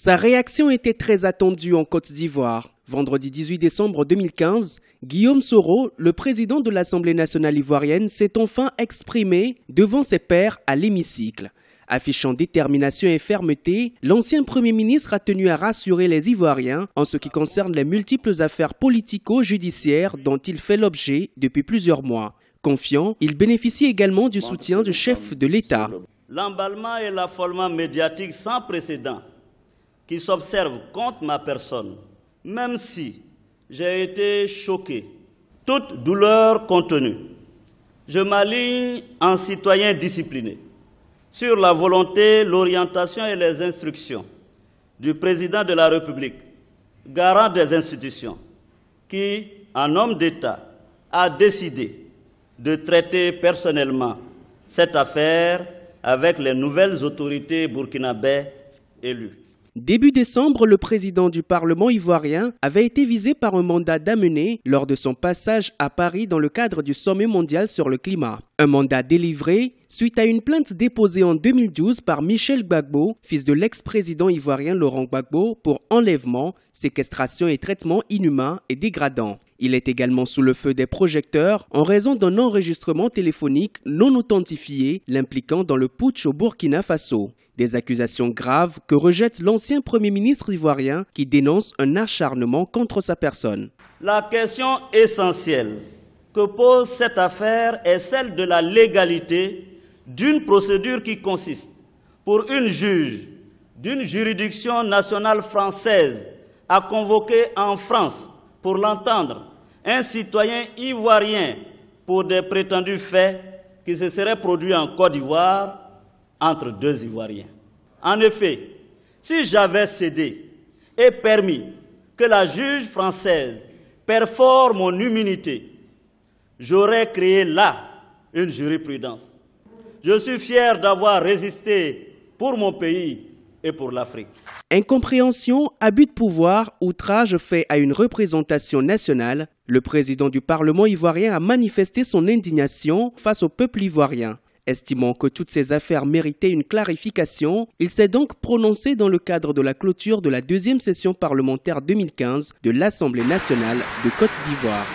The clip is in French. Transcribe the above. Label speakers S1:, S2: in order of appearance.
S1: Sa réaction était très attendue en Côte d'Ivoire. Vendredi 18 décembre 2015, Guillaume Soro, le président de l'Assemblée nationale ivoirienne, s'est enfin exprimé devant ses pairs à l'hémicycle. Affichant détermination et fermeté, l'ancien Premier ministre a tenu à rassurer les Ivoiriens en ce qui concerne les multiples affaires politico-judiciaires dont il fait l'objet depuis plusieurs mois. Confiant, il bénéficie également du soutien du chef de l'État.
S2: L'emballement et l'affolement médiatique sans précédent qui s'observe contre ma personne, même si j'ai été choqué, toute douleur contenue, je m'aligne en citoyen discipliné sur la volonté, l'orientation et les instructions du président de la République, garant des institutions, qui, en homme d'État, a décidé de traiter personnellement cette affaire avec les nouvelles autorités burkinabais élues.
S1: Début décembre, le président du Parlement ivoirien avait été visé par un mandat d'amener lors de son passage à Paris dans le cadre du sommet mondial sur le climat. Un mandat délivré suite à une plainte déposée en 2012 par Michel Gbagbo, fils de l'ex-président ivoirien Laurent Gbagbo, pour enlèvement, séquestration et traitement inhumain et dégradant. Il est également sous le feu des projecteurs en raison d'un enregistrement téléphonique non authentifié l'impliquant dans le putsch au Burkina Faso. Des accusations graves que rejette l'ancien Premier ministre ivoirien qui dénonce un acharnement contre sa personne.
S2: La question essentielle que pose cette affaire est celle de la légalité d'une procédure qui consiste pour une juge d'une juridiction nationale française à convoquer en France pour l'entendre, un citoyen ivoirien pour des prétendus faits qui se seraient produits en Côte d'Ivoire entre deux Ivoiriens. En effet, si j'avais cédé et permis que la juge française performe mon immunité, j'aurais créé là une jurisprudence. Je suis fier d'avoir résisté pour mon pays et pour l'Afrique.
S1: Incompréhension, abus de pouvoir, outrage fait à une représentation nationale, le président du Parlement ivoirien a manifesté son indignation face au peuple ivoirien. Estimant que toutes ces affaires méritaient une clarification, il s'est donc prononcé dans le cadre de la clôture de la deuxième session parlementaire 2015 de l'Assemblée nationale de Côte d'Ivoire.